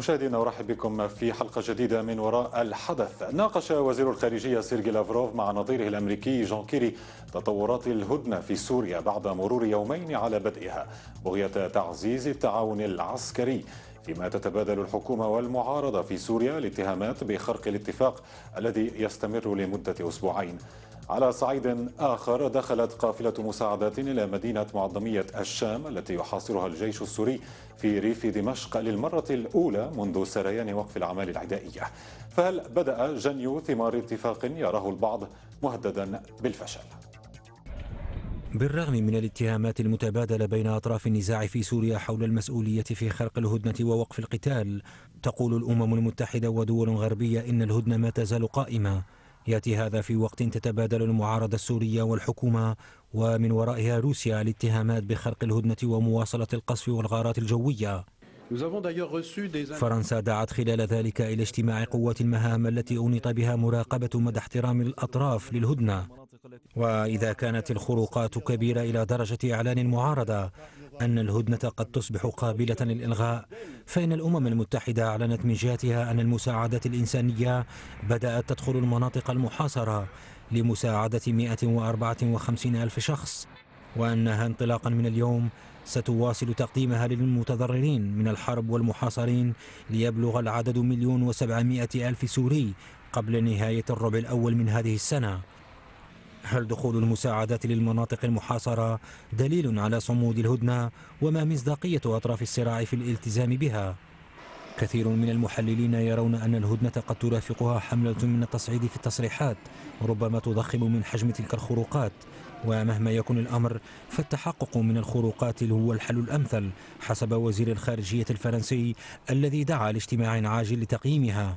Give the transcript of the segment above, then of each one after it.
مشاهدينا ارحب بكم في حلقه جديده من وراء الحدث. ناقش وزير الخارجيه سيرجي لافروف مع نظيره الامريكي جون كيري تطورات الهدنه في سوريا بعد مرور يومين على بدئها بغيه تعزيز التعاون العسكري. فيما تتبادل الحكومه والمعارضه في سوريا الاتهامات بخرق الاتفاق الذي يستمر لمده اسبوعين. على صعيد آخر دخلت قافلة مساعدات إلى مدينة معظمية الشام التي يحاصرها الجيش السوري في ريف دمشق للمرة الأولى منذ سريان وقف الأعمال العدائية فهل بدأ جني ثمار اتفاق يراه البعض مهددا بالفشل؟ بالرغم من الاتهامات المتبادله بين اطراف النزاع في سوريا حول المسؤوليه في خرق الهدنه ووقف القتال تقول الامم المتحده ودول غربيه ان الهدنه ما تزال قائمه يأتي هذا في وقت تتبادل المعارضة السورية والحكومة ومن ورائها روسيا الاتهامات بخرق الهدنة ومواصلة القصف والغارات الجوية فرنسا دعت خلال ذلك إلى اجتماع قوات المهام التي أنيط بها مراقبة مدى احترام الأطراف للهدنة وإذا كانت الخروقات كبيرة إلى درجة إعلان المعارضة أن الهدنة قد تصبح قابلة للإلغاء فإن الأمم المتحدة أعلنت من جهتها أن المساعدات الإنسانية بدأت تدخل المناطق المحاصرة لمساعدة 154 ألف شخص وأنها انطلاقا من اليوم ستواصل تقديمها للمتضررين من الحرب والمحاصرين ليبلغ العدد مليون وسبعمائة ألف سوري قبل نهاية الربع الأول من هذه السنة هل دخول المساعدات للمناطق المحاصرة دليل على صمود الهدنة وما مصداقية أطراف الصراع في الالتزام بها؟ كثير من المحللين يرون أن الهدنة قد ترافقها حملة من التصعيد في التصريحات ربما تضخم من حجم تلك الخروقات ومهما يكن الأمر فالتحقق من الخروقات هو الحل الأمثل حسب وزير الخارجية الفرنسي الذي دعا لاجتماع عاجل لتقييمها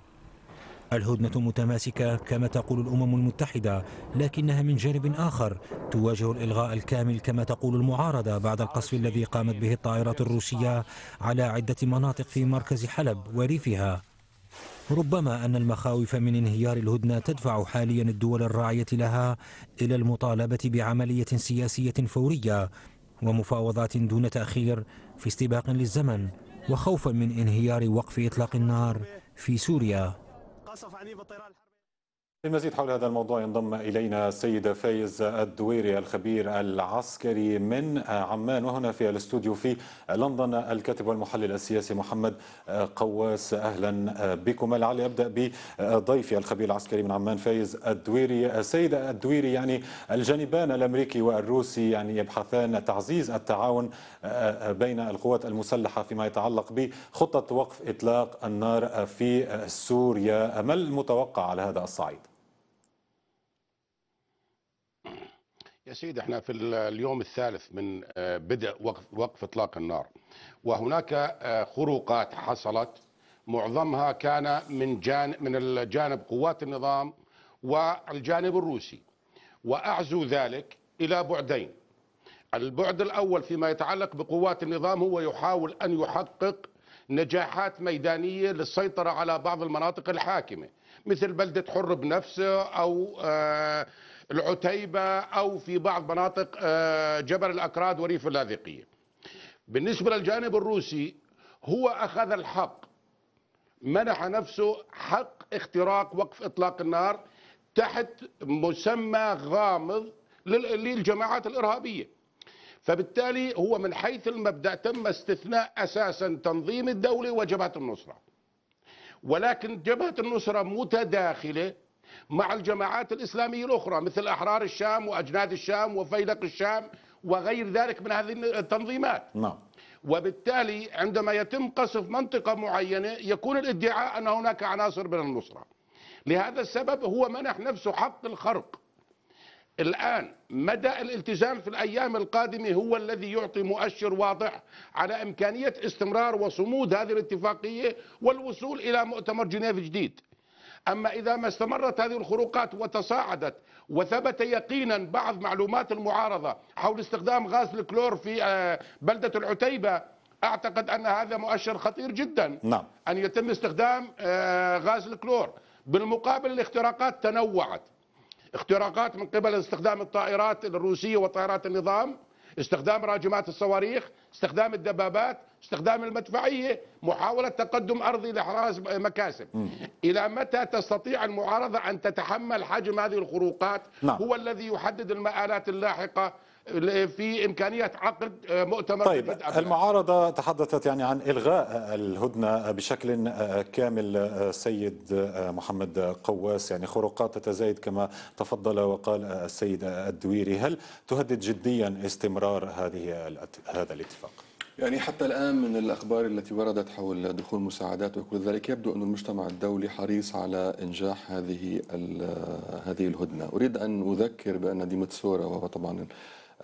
الهدنة متماسكة كما تقول الأمم المتحدة لكنها من جانب آخر تواجه الإلغاء الكامل كما تقول المعارضة بعد القصف الذي قامت به الطائرات الروسية على عدة مناطق في مركز حلب وريفها ربما أن المخاوف من انهيار الهدنة تدفع حاليا الدول الراعية لها إلى المطالبة بعملية سياسية فورية ومفاوضات دون تأخير في استباق للزمن وخوفا من انهيار وقف إطلاق النار في سوريا خاصة عن بطيران الطيران للمزيد حول هذا الموضوع ينضم إلينا السيد فايز الدويري الخبير العسكري من عمان وهنا في الاستوديو في لندن الكاتب والمحلل السياسي محمد قواس أهلا بكم لعلي أبدأ بضيفي الخبير العسكري من عمان فايز الدويري السيد الدويري يعني الجانبان الأمريكي والروسي يعني يبحثان تعزيز التعاون بين القوات المسلحة فيما يتعلق بخطة وقف إطلاق النار في سوريا ما المتوقع على هذا الصعيد؟ سيدي احنا في اليوم الثالث من آه، بدء وقف, وقف اطلاق النار وهناك آه، خروقات حصلت معظمها كان من جانب من الجانب قوات النظام والجانب الروسي واعزو ذلك الى بعدين البعد الاول فيما يتعلق بقوات النظام هو يحاول ان يحقق نجاحات ميدانيه للسيطره على بعض المناطق الحاكمه مثل بلده حر بنفسه او آه العتيبة أو في بعض مناطق آه، جبل الأكراد وريف اللاذقية بالنسبة للجانب الروسي هو أخذ الحق منح نفسه حق اختراق وقف إطلاق النار تحت مسمى غامض للجماعات الإرهابية فبالتالي هو من حيث المبدأ تم استثناء أساسا تنظيم الدولة وجبهة النصرة ولكن جبهة النصرة متداخلة مع الجماعات الإسلامية الأخرى مثل أحرار الشام وأجناد الشام وفيلق الشام وغير ذلك من هذه التنظيمات نعم وبالتالي عندما يتم قصف منطقة معينة يكون الادعاء أن هناك عناصر من النصرة لهذا السبب هو منح نفسه حق الخرق الآن مدى الالتزام في الأيام القادمة هو الذي يعطي مؤشر واضح على إمكانية استمرار وصمود هذه الاتفاقية والوصول إلى مؤتمر جنيف جديد أما إذا ما استمرت هذه الخروقات وتصاعدت وثبت يقينا بعض معلومات المعارضة حول استخدام غاز الكلور في آه، بلدة العتيبة أعتقد أن هذا مؤشر خطير جدا نعم. أن يتم استخدام آه، غاز الكلور بالمقابل الاختراقات تنوعت اختراقات من قبل استخدام الطائرات الروسية وطائرات النظام استخدام راجمات الصواريخ استخدام الدبابات استخدام المدفعية محاولة تقدم أرضي لإحراز مكاسب م. إلى متى تستطيع المعارضة أن تتحمل حجم هذه الخروقات نعم. هو الذي يحدد المآلات اللاحقة في امكانيه عقد آه، مؤتمر طيب المعارضه تحدثت يعني عن الغاء الهدنه بشكل آه، كامل آه، سيد محمد قواس يعني خروقات تتزايد كما تفضل وقال السيد الدويري هل تهدد جديا استمرار هذه هذا الاتفاق؟ يعني حتى الآن من الأخبار التي وردت حول دخول مساعدات وكل ذلك يبدو أن المجتمع الدولي حريص على إنجاح هذه هذه الهدنة أريد أن أذكر بأن ديمتسورا وهو طبعا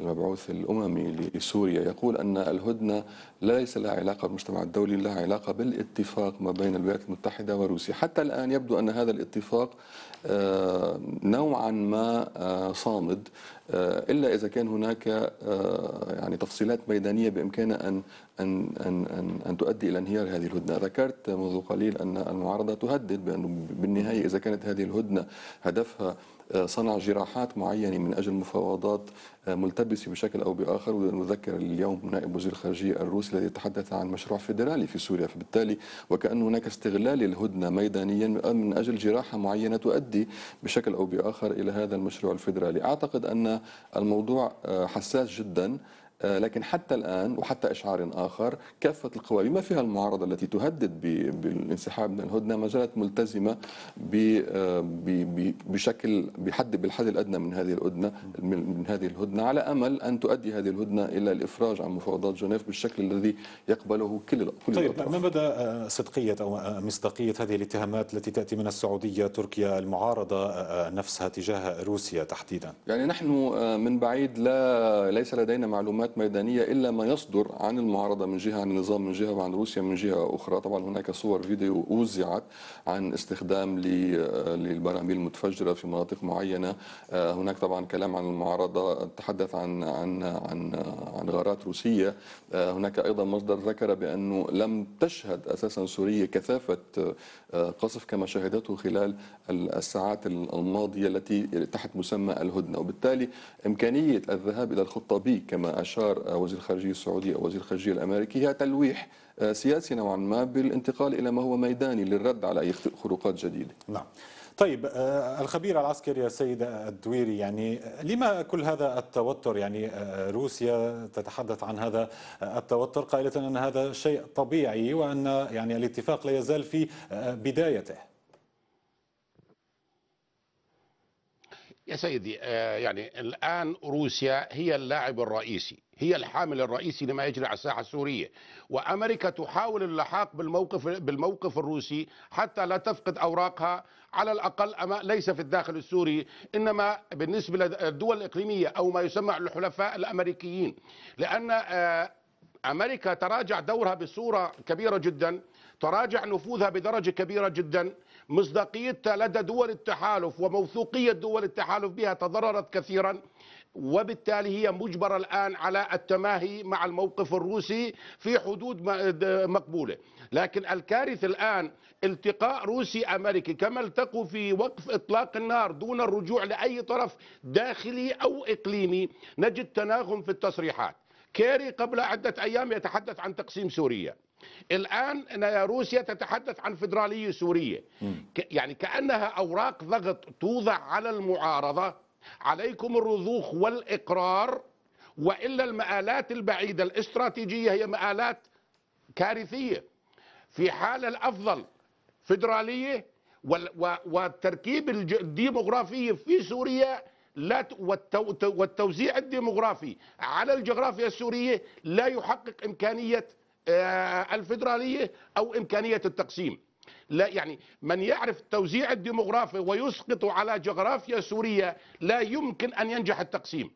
المبعوث الأممي لسوريا يقول أن الهدنة ليس لها علاقة بالمجتمع الدولي لها علاقة بالاتفاق ما بين الولايات المتحدة وروسيا حتى الآن يبدو أن هذا الاتفاق آه، نوعا ما آه، صامد آه، إلا إذا كان هناك يعني تفصيلات ميدانية بإمكانها أن أن أن أن, أن تؤدي إلى انهيار هذه الهدنة ذكرت منذ قليل أن المعارضة تهدد بأنه بالنهاية إذا كانت هذه الهدنة هدفها آه، صنع جراحات معينه من اجل مفاوضات آه، ملتبسه بشكل او باخر ونذكر اليوم نائب وزير الخارجيه الروسي الذي تحدث عن مشروع فيدرالي في سوريا فبالتالي وكان هناك استغلال للهدنه ميدانيا من اجل جراحه معينه تؤدي بشكل او باخر الى هذا المشروع الفيدرالي اعتقد ان الموضوع آه، حساس جدا آه، لكن حتى الآن وحتى إشعار آخر كافة القوى بما فيها المعارضة التي تهدد بالانسحاب من الهدنة ما زالت ملتزمة آه، بشكل بحد بالحد الأدنى من هذه الهدنة من هذه الهدنة على أمل أن تؤدي هذه الهدنة إلى الإفراج عن مفاوضات جنيف بالشكل الذي يقبله كل كل طيب الأطراف. ما مدى آه، صدقية أو مصداقية هذه الاتهامات التي تأتي من السعودية تركيا المعارضة نفسها تجاه روسيا تحديدا يعني نحن من بعيد لا ليس لدينا معلومات معلومات ميدانية إلا ما يصدر عن المعارضة من جهة عن النظام من جهة وعن روسيا من جهة أخرى طبعا هناك صور فيديو وزعت عن استخدام للبراميل المتفجرة في مناطق معينة آه، هناك طبعا كلام عن المعارضة تحدث عن عن عن عن غارات روسية آه، هناك أيضا مصدر ذكر بأنه لم تشهد أساسا سوريا كثافة آه، قصف كما شهدته خلال الساعات الماضية التي تحت مسمى الهدنة وبالتالي إمكانية الذهاب إلى الخطة بي كما أشار استشار آه، وزير الخارجيه السعودي او آه، وزير الخارجيه الامريكي هي تلويح آه، سياسي نوعا ما بالانتقال الى ما هو ميداني للرد على اي خروقات جديده. نعم. طيب الخبير العسكري السيد الدويري يعني لما كل هذا التوتر يعني روسيا تتحدث عن هذا التوتر قائلة أن هذا شيء طبيعي وأن يعني الاتفاق لا يزال في بدايته يا سيدي يعني الآن روسيا هي اللاعب الرئيسي هي الحامل الرئيسي لما يجري على الساحه السوريه وامريكا تحاول اللحاق بالموقف بالموقف الروسي حتى لا تفقد اوراقها على الاقل أما ليس في الداخل السوري انما بالنسبه للدول الاقليميه او ما يسمى الحلفاء الامريكيين لان آه، امريكا تراجع دورها بصوره كبيره جدا تراجع نفوذها بدرجه كبيره جدا مصداقيتها لدى دول التحالف وموثوقية دول التحالف بها تضررت كثيرا وبالتالي هي مجبرة الآن على التماهي مع الموقف الروسي في حدود مقبولة لكن الكارثة الآن التقاء روسي أمريكي كما التقوا في وقف إطلاق النار دون الرجوع لأي طرف داخلي أو إقليمي نجد تناغم في التصريحات كيري قبل عدة أيام يتحدث عن تقسيم سوريا الآن روسيا تتحدث عن فدراليه سورية يعني كأنها أوراق ضغط توضع على المعارضة عليكم الرضوخ والإقرار وإلا المآلات البعيدة الاستراتيجية هي مآلات كارثية في حال الأفضل فدراليه والتركيب الديموغرافي في سوريا لا والتوزيع الديموغرافي على الجغرافيا السورية لا يحقق إمكانية آه، الفيدراليه او امكانيه التقسيم لا يعني من يعرف التوزيع الديموغرافي ويسقط على جغرافيا سوريا لا يمكن أن ينجح التقسيم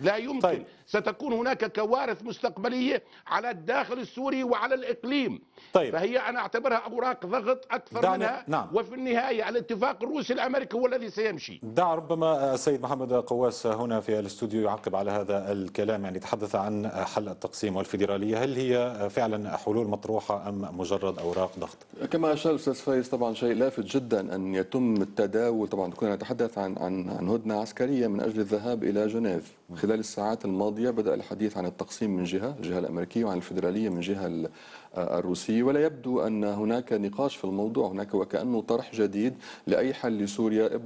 لا يمكن طيب. ستكون هناك كوارث مستقبلية على الداخل السوري وعلى الإقليم طيب. فهي أنا أعتبرها أوراق ضغط أكثر دعني... منها نعم. وفي النهاية الاتفاق الروسي الأمريكي هو الذي سيمشي دع ربما السيد آه، محمد قواس آه، هنا في الاستوديو يعقب على هذا الكلام يعني تحدث عن آه، حل التقسيم والفيدرالية هل هي فعلا حلول مطروحة أم مجرد أوراق ضغط كما أشار استاذ فايز طبعا شيء لافت جدا ان يتم التداول طبعا كنا نتحدث عن عن عن هدنه عسكريه من اجل الذهاب الى جنيف خلال الساعات الماضيه بدا الحديث عن التقسيم من جهه الجهه الامريكيه وعن الفدراليه من جهه آه، الروسيه ولا يبدو ان هناك نقاش في الموضوع هناك وكانه طرح جديد لاي حل لسوريا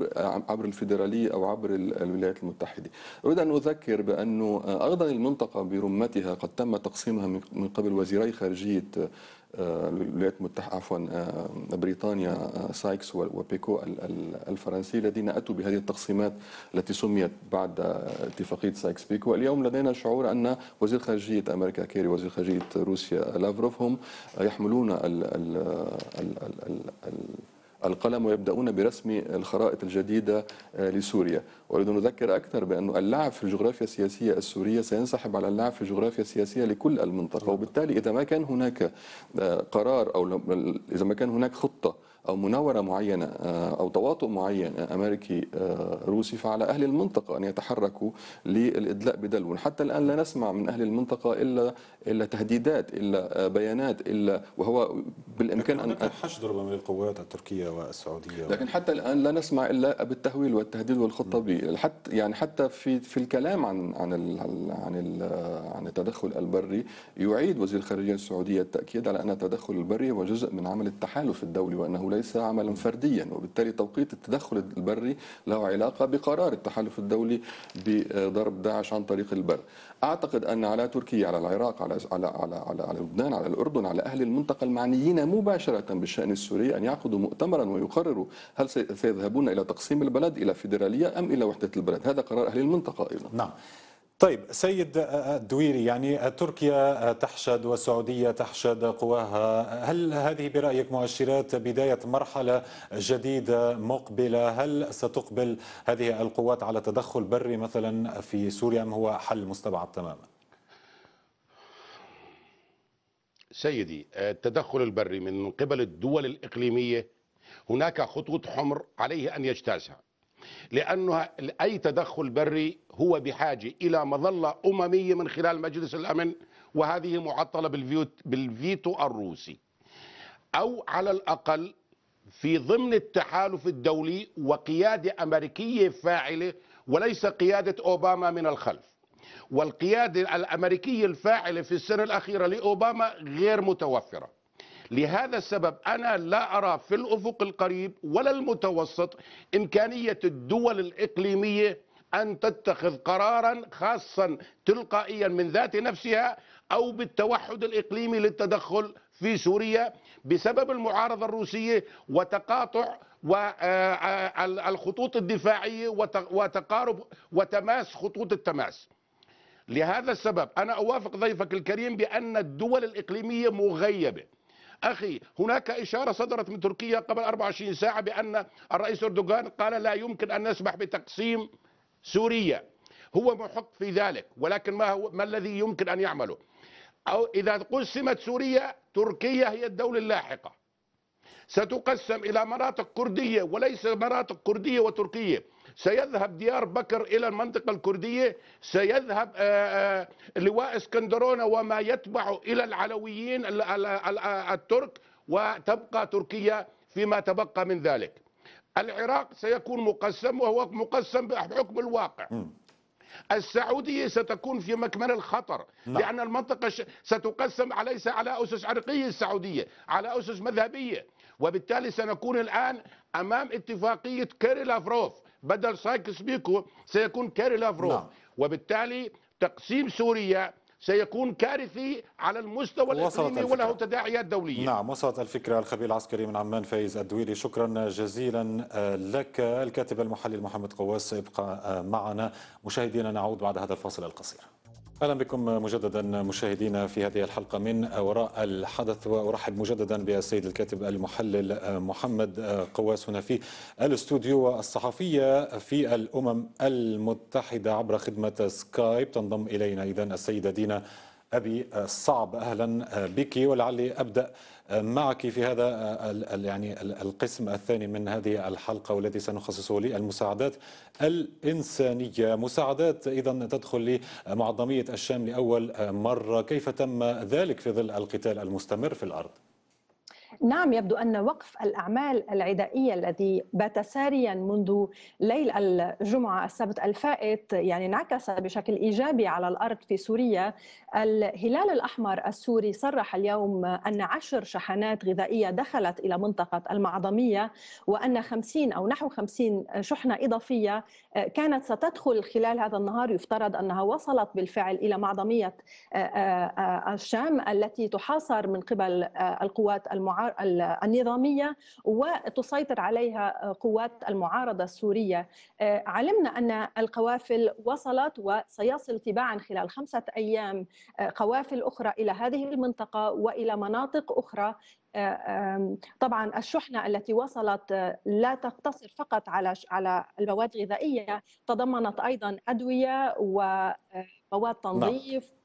عبر الفدراليه او عبر الولايات المتحده اريد ان اذكر بانه آه، ايضا المنطقه برمتها قد تم تقسيمها من قبل وزيري خارجيه آه، الولايات المتحده عفوا آه، بريطانيا آه، سايكس وبيكو الفرنسي الذين اتوا بهذه التقسيمات التي سميت بعد آه، اتفاقيه سايكس بيكو اليوم لدينا شعور ان وزير خارجيه امريكا كيري وزير خارجيه روسيا لافروف هم يحملون ال ال ال ال ال ال القلم ويبدأون برسم الخرائط الجديدة آه، لسوريا أريد أن أذكر أكثر بأن اللعب في الجغرافيا السياسية السورية سينسحب على اللعب في الجغرافيا السياسية لكل المنطقة وبالتالي إذا ما كان هناك آه، قرار أو إذا ما كان هناك خطة أو مناورة معينة آه، أو تواطؤ معين آه، أمريكي آه، روسي فعلى أهل المنطقة أن يتحركوا للإدلاء بدلو حتى الآن لا نسمع من أهل المنطقة إلا إلا تهديدات إلا بيانات إلا وهو بالإمكان أن حشد ربما للقوات التركية والسعودية لكن حتى الآن لا نسمع إلا بالتهويل والتهديد والخطة به حتى يعني حتى في في الكلام عن عن الـ عن الـ عن التدخل البري يعيد وزير الخارجية السعودية التأكيد على أن التدخل البري هو جزء من عمل التحالف الدولي وأنه لا وليس عملا فرديا وبالتالي توقيت التدخل البري له علاقة بقرار التحالف الدولي بضرب داعش عن طريق البر أعتقد أن على تركيا على العراق على على على على, على لبنان على الأردن على أهل المنطقة المعنيين مباشرة بالشأن السوري أن يعقدوا مؤتمرا ويقرروا هل سيذهبون إلى تقسيم البلد إلى فيدرالية أم إلى وحدة البلد هذا قرار أهل المنطقة أيضا نعم طيب سيد الدويري يعني تركيا تحشد والسعودية تحشد قواها هل هذه برأيك مؤشرات بداية مرحلة جديدة مقبلة هل ستقبل هذه القوات على تدخل بري مثلا في سوريا أم هو حل مستبعد تماما سيدي التدخل البري من قبل الدول الإقليمية هناك خطوط حمر عليه أن يجتازها لأنه أي تدخل بري هو بحاجة إلى مظلة أممية من خلال مجلس الأمن وهذه معطلة بالفيتو الروسي أو على الأقل في ضمن التحالف الدولي وقيادة أمريكية فاعلة وليس قيادة أوباما من الخلف والقيادة الأمريكية الفاعلة في السنة الأخيرة لأوباما غير متوفرة لهذا السبب أنا لا أرى في الأفق القريب ولا المتوسط إمكانية الدول الإقليمية أن تتخذ قرارا خاصا تلقائيا من ذات نفسها أو بالتوحد الإقليمي للتدخل في سوريا بسبب المعارضة الروسية وتقاطع الخطوط الدفاعية وتقارب وتماس خطوط التماس لهذا السبب أنا أوافق ضيفك الكريم بأن الدول الإقليمية مغيبة أخي هناك إشارة صدرت من تركيا قبل 24 ساعة بأن الرئيس أردوغان قال لا يمكن أن نسمح بتقسيم سوريا هو محق في ذلك ولكن ما, هو ما الذي يمكن أن يعمله أو إذا قسمت سوريا تركيا هي الدولة اللاحقة ستقسم إلى مناطق كردية وليس مناطق كردية وتركية سيذهب ديار بكر إلى المنطقة الكردية سيذهب آه، آه، لواء اسكندرونة وما يتبعه إلى العلويين آه، الترك وتبقى تركيا فيما تبقى من ذلك العراق سيكون مقسم وهو مقسم بحكم الواقع السعودية ستكون في مكمن الخطر لا. نعم. لأن المنطقة ستقسم ليس على أسس عرقية السعودية على أسس مذهبية وبالتالي سنكون الآن أمام اتفاقية كيري لافروف بدل سايكس بيكو سيكون كاري لافرو نعم. وبالتالي تقسيم سوريا سيكون كارثي على المستوى الاقليمي وله تداعيات دوليه. نعم وصلت الفكره الخبير العسكري من عمان فايز الدويري شكرا جزيلا آه، لك الكاتب المحلل محمد قواس سيبقى آه، معنا مشاهدينا نعود بعد هذا الفاصل القصير. اهلا بكم مجددا مشاهدينا في هذه الحلقه من وراء الحدث وارحب مجددا بالسيد الكاتب المحلل محمد قواس هنا في الاستوديو والصحفيه في الامم المتحده عبر خدمه سكايب تنضم الينا اذا السيده دينا ابي صعب اهلا بك ولعلي ابدا معك في هذا يعني القسم الثاني من هذه الحلقه والذي سنخصصه للمساعدات الانسانيه، مساعدات اذا تدخل لمعظميه الشام لاول مره، كيف تم ذلك في ظل القتال المستمر في الارض؟ نعم يبدو أن وقف الأعمال العدائية الذي بات ساريا منذ ليل الجمعة السبت الفائت يعني انعكس بشكل إيجابي على الأرض في سوريا الهلال الأحمر السوري صرح اليوم أن عشر شحنات غذائية دخلت إلى منطقة المعظمية وأن 50 أو نحو 50 شحنة إضافية كانت ستدخل خلال هذا النهار يفترض أنها وصلت بالفعل إلى معظمية آه، آه، آه، الشام التي تحاصر من قبل القوات المعارضة الحوار النظامية وتسيطر عليها قوات المعارضة السورية آه، علمنا أن القوافل وصلت وسيصل تباعا خلال خمسة أيام آه، قوافل أخرى إلى هذه المنطقة وإلى مناطق أخرى آه، طبعا الشحنه التي وصلت لا تقتصر فقط على على المواد الغذائيه تضمنت ايضا ادويه ومواد نعم. تنظيف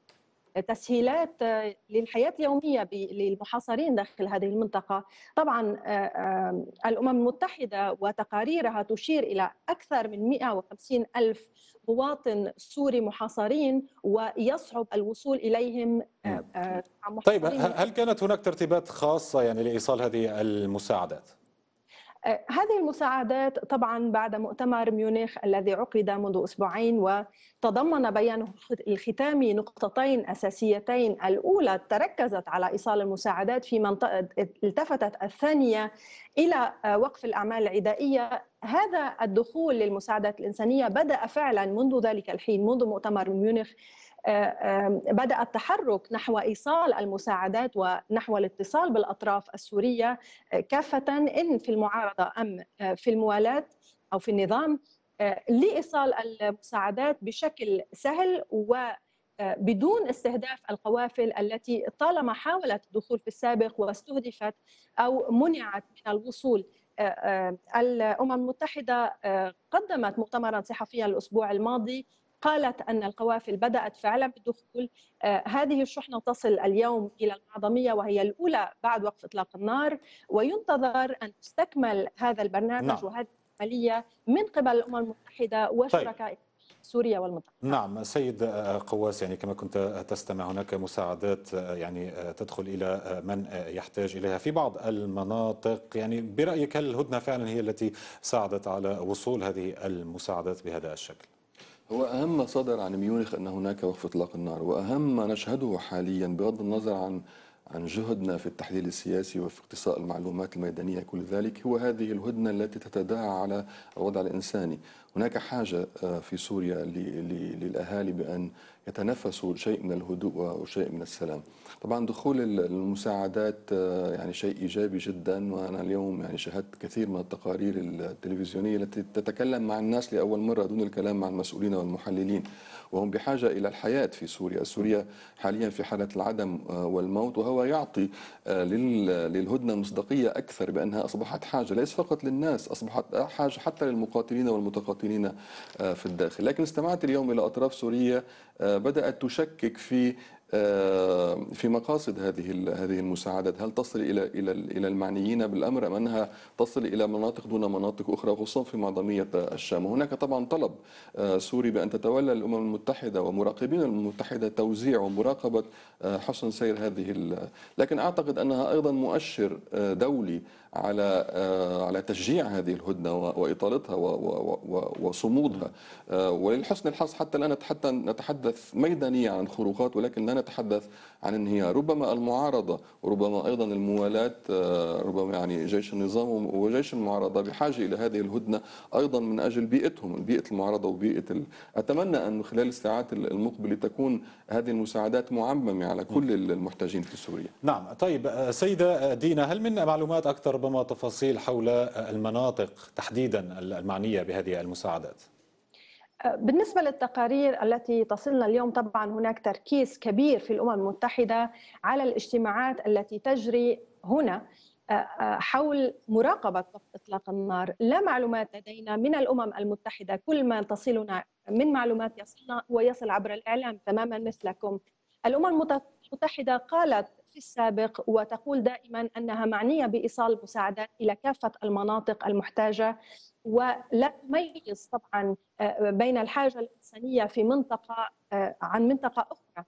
تسهيلات آه، للحياه اليوميه للمحاصرين داخل هذه المنطقه طبعا آه، آه، الامم المتحده وتقاريرها تشير الى اكثر من 150 الف مواطن سوري محاصرين ويصعب الوصول اليهم طيب هل كانت هناك ترتيبات خاصه يعني لايصال هذه المساعدات هذه المساعدات طبعا بعد مؤتمر ميونخ الذي عقد منذ اسبوعين وتضمن بيانه الختامي نقطتين اساسيتين الاولى تركزت على ايصال المساعدات في منطقه التفتت الثانيه الى وقف الاعمال العدائيه هذا الدخول للمساعدات الانسانيه بدا فعلا منذ ذلك الحين منذ مؤتمر ميونخ آه، آه، بدأ التحرك نحو إيصال المساعدات ونحو الاتصال بالأطراف السورية آه، كافة إن في المعارضة أم في الموالاة أو في النظام لإيصال المساعدات بشكل سهل و بدون استهداف القوافل التي طالما حاولت الدخول في السابق واستهدفت او منعت من الوصول الامم المتحده قدمت مؤتمرا صحفيا الاسبوع الماضي قالت أن القوافل بدأت فعلا بدخول آه، هذه الشحنة تصل اليوم إلى المعظميه وهي الأولى بعد وقف إطلاق النار وينتظر أن تستكمل هذا البرنامج نعم. وهذه العملية من قبل الأمم المتحدة وشركاء طيب. سوريا والمنطقه نعم سيد آه، قواس يعني كما كنت آه، تستمع هناك مساعدات يعني تدخل الى من يحتاج اليها في بعض المناطق يعني برايك هل الهدنه فعلا هي التي ساعدت على وصول هذه المساعدات بهذا الشكل هو أهم ما صدر عن ميونخ أن هناك وقف إطلاق النار وأهم ما نشهده حاليا بغض النظر عن عن جهدنا في التحليل السياسي وفي اقتصاء المعلومات الميدانية كل ذلك هو هذه الهدنة التي تتداعى على الوضع الإنساني هناك حاجة آه، في سوريا للأهالي بأن يتنفسوا شيء من الهدوء وشيء من السلام طبعا دخول المساعدات آه، يعني شيء إيجابي جدا وأنا اليوم يعني شاهدت كثير من التقارير التلفزيونية التي تتكلم مع الناس لأول مرة دون الكلام مع المسؤولين والمحللين وهم بحاجة إلى الحياة في سوريا سوريا حاليا في حالة العدم آه، والموت وهو يعطي للهدنة مصداقية أكثر بأنها أصبحت حاجة ليس فقط للناس أصبحت حاجة حتى للمقاتلين والمتقاتلين المواطنين آه، في الداخل لكن استمعت اليوم إلى أطراف سورية آه، بدأت تشكك في آه، في مقاصد هذه هذه المساعدات هل تصل الى الى الى المعنيين بالامر ام انها تصل الى مناطق دون مناطق اخرى خصوصا في معظميه الشام هناك طبعا طلب آه، سوري بان تتولى الامم المتحده ومراقبين الامم المتحده توزيع ومراقبه آه، حسن سير هذه لكن اعتقد انها ايضا مؤشر دولي على على تشجيع هذه الهدنه واطالتها وصمودها وللحسن الحظ حتى الان حتى نتحدث ميدانيا عن خروقات ولكن نتحدث عن انهيار ربما المعارضة وربما أيضا الموالاة آه، ربما يعني جيش النظام وجيش المعارضة بحاجة إلى هذه الهدنة أيضا من أجل بيئتهم بيئة المعارضة وبيئة ال... أتمنى أن خلال الساعات المقبلة تكون هذه المساعدات معممة على كل المحتاجين في سوريا نعم طيب آه، سيدة دينا هل من معلومات أكثر ربما تفاصيل حول آه، المناطق تحديدا المعنية بهذه المساعدات؟ بالنسبة للتقارير التي تصلنا اليوم طبعا هناك تركيز كبير في الأمم المتحدة على الاجتماعات التي تجري هنا آه، آه، حول مراقبة إطلاق النار لا معلومات لدينا من الأمم المتحدة كل ما تصلنا من معلومات يصلنا ويصل عبر الإعلام تماما مثلكم الأمم المتحدة قالت في السابق وتقول دائما انها معنيه بايصال مساعدات الى كافه المناطق المحتاجه ولا تميز طبعا آه، بين الحاجه الانسانيه في منطقه آه، عن منطقه اخرى.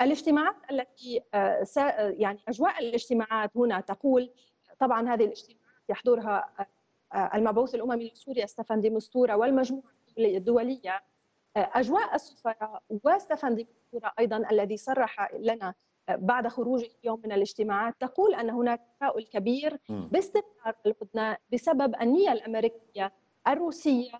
الاجتماعات التي آه، يعني اجواء الاجتماعات هنا تقول طبعا هذه الاجتماعات يحضرها المبعوث الاممي لسوريا ستفان ديمستورا والمجموعه الدوليه اجواء السفراء وستفان ديمستورا ايضا الذي صرح لنا بعد خروجه اليوم من الاجتماعات تقول ان هناك تفاؤل كبير باستمرار لبنان بسبب النيه الامريكيه الروسيه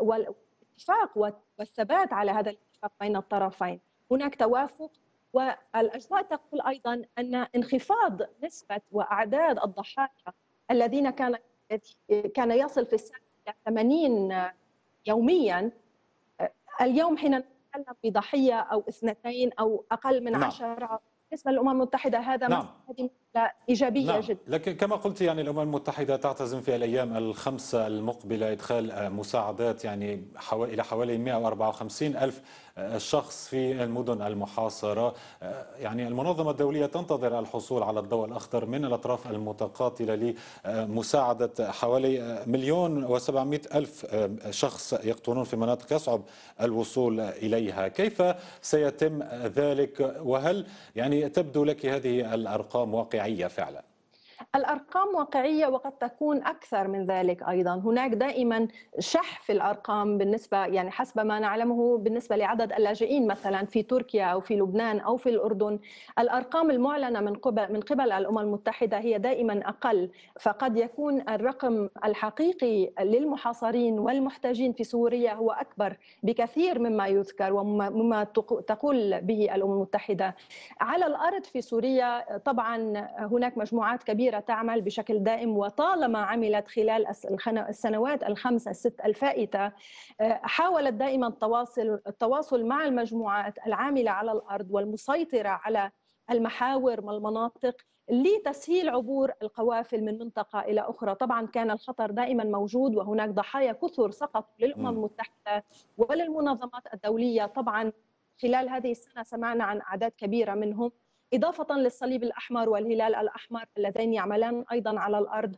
والاتفاق والثبات على هذا الاتفاق بين الطرفين هناك توافق والاجواء تقول ايضا ان انخفاض نسبه واعداد الضحايا الذين كان كان يصل في السنه الى 80 يوميا اليوم حين نتكلم بضحيه او اثنتين او اقل من نعم. عشره بالنسبه للامم المتحده هذا نعم. هذه ايجابيه نعم. جدا لكن كما قلت يعني الامم المتحده تعتزم في الايام الخمسه المقبله ادخال مساعدات يعني حوالي الى حوالي 154 الف شخص في المدن المحاصره يعني المنظمه الدوليه تنتظر الحصول على الضوء الاخضر من الاطراف المتقاتله لمساعده حوالي مليون و700 الف شخص يقطنون في مناطق يصعب الوصول اليها كيف سيتم ذلك وهل يعني تبدو لك هذه الأرقام واقعية فعلا الارقام واقعيه وقد تكون اكثر من ذلك ايضا هناك دائما شح في الارقام بالنسبه يعني حسب ما نعلمه بالنسبه لعدد اللاجئين مثلا في تركيا او في لبنان او في الاردن الارقام المعلنه من قبل من قبل الامم المتحده هي دائما اقل فقد يكون الرقم الحقيقي للمحاصرين والمحتاجين في سوريا هو اكبر بكثير مما يذكر ومما تقول به الامم المتحده على الارض في سوريا طبعا هناك مجموعات كبيره تعمل بشكل دائم وطالما عملت خلال السنوات الخمس الست الفائته آه، حاولت دائما التواصل التواصل مع المجموعات العامله على الارض والمسيطره على المحاور والمناطق لتسهيل عبور القوافل من منطقة إلى أخرى طبعا كان الخطر دائما موجود وهناك ضحايا كثر سقطوا للأمم المتحدة وللمنظمات الدولية طبعا خلال هذه السنة سمعنا عن أعداد كبيرة منهم إضافة للصليب الأحمر والهلال الأحمر اللذين يعملان أيضا على الأرض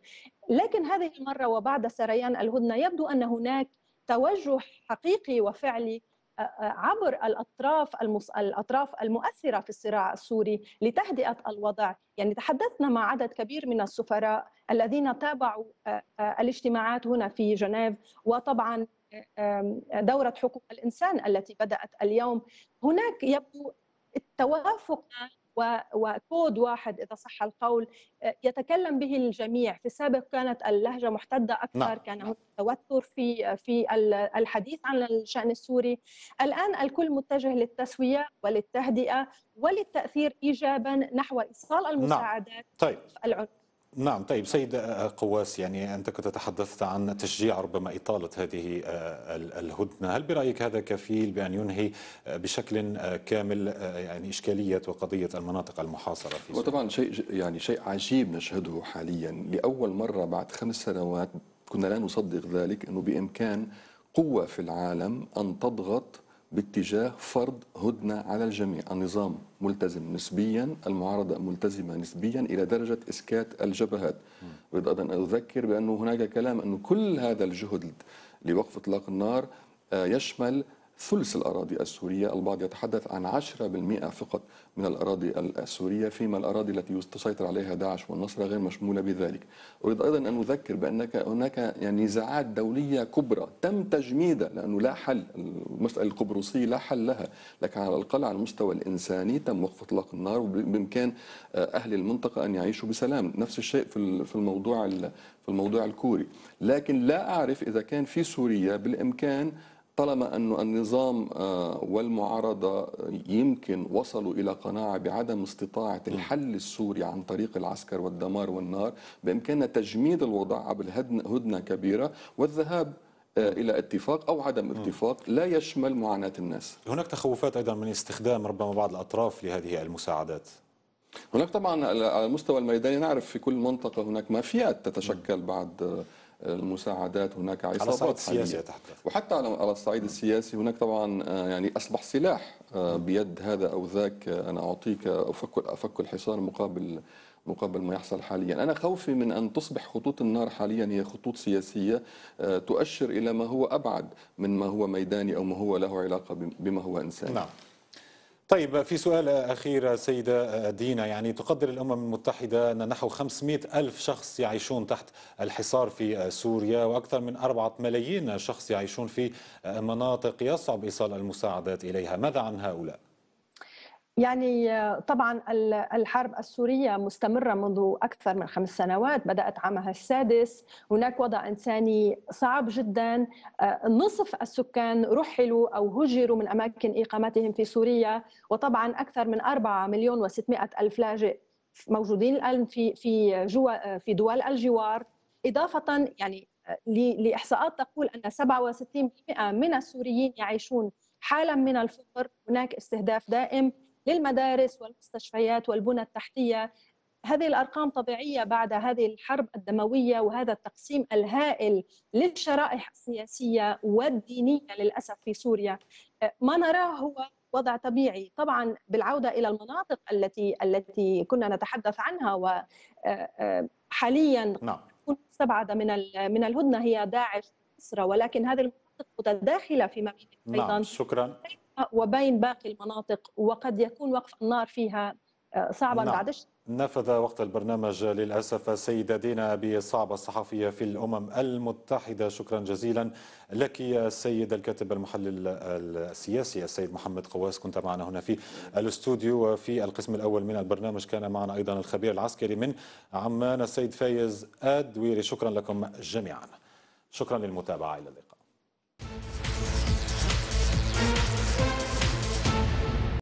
لكن هذه المرة وبعد سريان الهدنة يبدو أن هناك توجه حقيقي وفعلي آه، آه، عبر الاطراف المس... الاطراف المؤثره في الصراع السوري لتهدئه الوضع، يعني تحدثنا مع عدد كبير من السفراء الذين تابعوا آه، الاجتماعات هنا في جنيف وطبعا دوره حقوق الانسان التي بدات اليوم، هناك يبدو التوافق وكود واحد اذا صح القول آه، يتكلم به الجميع في السابق كانت اللهجه محتده اكثر نعم. كان هناك توتر في في الحديث عن الشان السوري الان الكل متجه للتسويه وللتهدئه وللتاثير ايجابا نحو ايصال نعم. المساعدات نعم. طيب. العنف نعم طيب سيد قواس يعني أنت كنت تحدثت عن تشجيع ربما إطالة هذه آه، الهدنة هل برأيك هذا كفيل بأن ينهي آه، بشكل آه، كامل يعني إشكالية وقضية المناطق المحاصرة في سوريا؟ وطبعا شيء يعني شيء عجيب نشهده حاليا لأول مرة بعد خمس سنوات كنا لا نصدق ذلك أنه بإمكان قوة في العالم أن تضغط باتجاه فرض هدنة على الجميع النظام ملتزم نسبيا المعارضة ملتزمة نسبيا إلى درجة إسكات الجبهات أريد أن أذكر بأنه هناك كلام أن كل هذا الجهد لوقف إطلاق النار آه، يشمل ثلث الأراضي السورية البعض يتحدث عن 10% فقط من الأراضي السورية فيما الأراضي التي تسيطر عليها داعش والنصرة غير مشمولة بذلك أريد أيضا أن أذكر بأن هناك يعني نزاعات دولية كبرى تم تجميدها لأنه لا حل المسألة القبرصية لا حل لها لكن على الأقل على المستوى الإنساني تم وقف إطلاق النار وبإمكان آه، أهل المنطقة أن يعيشوا بسلام نفس الشيء في الموضوع في الموضوع الكوري لكن لا أعرف إذا كان في سوريا بالإمكان طالما أن النظام آه، والمعارضة يمكن وصلوا إلى قناعة بعدم استطاعة الحل السوري عن طريق العسكر والدمار والنار بإمكاننا تجميد الوضع عبر هدنة كبيرة والذهاب آه، الى اتفاق او عدم اتفاق لا يشمل معاناه الناس. هناك تخوفات ايضا من استخدام ربما بعض الاطراف لهذه المساعدات. هناك طبعا على المستوى الميداني نعرف في كل منطقه هناك مافيات تتشكل بعد آه، المساعدات هناك عصابات على الصعيد السياسي وحتى على الصعيد السياسي هناك طبعا آه، يعني اصبح سلاح آه، نعم. بيد هذا او ذاك آه، انا اعطيك افك افك الحصار مقابل مقابل ما يحصل حاليا أنا خوفي من أن تصبح خطوط النار حاليا هي خطوط سياسية تؤشر إلى ما هو أبعد من ما هو ميداني أو ما هو له علاقة بما هو إنساني نعم. طيب في سؤال أخير سيدة دينا يعني تقدر الأمم المتحدة أن نحو 500 ألف شخص يعيشون تحت الحصار في سوريا وأكثر من أربعة ملايين شخص يعيشون في مناطق يصعب إيصال المساعدات إليها ماذا عن هؤلاء؟ يعني طبعا الحرب السورية مستمرة منذ أكثر من خمس سنوات بدأت عامها السادس هناك وضع إنساني صعب جدا آه، نصف السكان رحلوا أو هجروا من أماكن إقامتهم في سوريا وطبعا أكثر من أربعة مليون وستمائة ألف لاجئ موجودين الآن في في جوا في دول الجوار إضافة يعني آه، لإحصاءات تقول أن 67% من السوريين يعيشون حالا من الفقر هناك استهداف دائم للمدارس والمستشفيات والبنى التحتيه هذه الارقام طبيعيه بعد هذه الحرب الدمويه وهذا التقسيم الهائل للشرائح السياسيه والدينيه للاسف في سوريا ما نراه هو وضع طبيعي طبعا بالعوده الى المناطق التي التي كنا نتحدث عنها وحاليا نعم مستبعده من من الهدنه هي داعش ولكن هذه المناطق متداخله فيما بينهم نعم، ايضا نعم شكرا وبين باقي المناطق وقد يكون وقف النار فيها آه، صعبا نعم. بعدش نفذ وقت البرنامج للأسف السيدة دينا أبي صعبة الصحفية في الأمم المتحدة شكرا جزيلا لك السيد الكاتب المحلل السياسي السيد محمد قواس كنت معنا هنا في الاستوديو وفي القسم الأول من البرنامج كان معنا أيضا الخبير العسكري من عمان السيد فايز أدويري شكرا لكم جميعا شكرا للمتابعة إلى اللقاء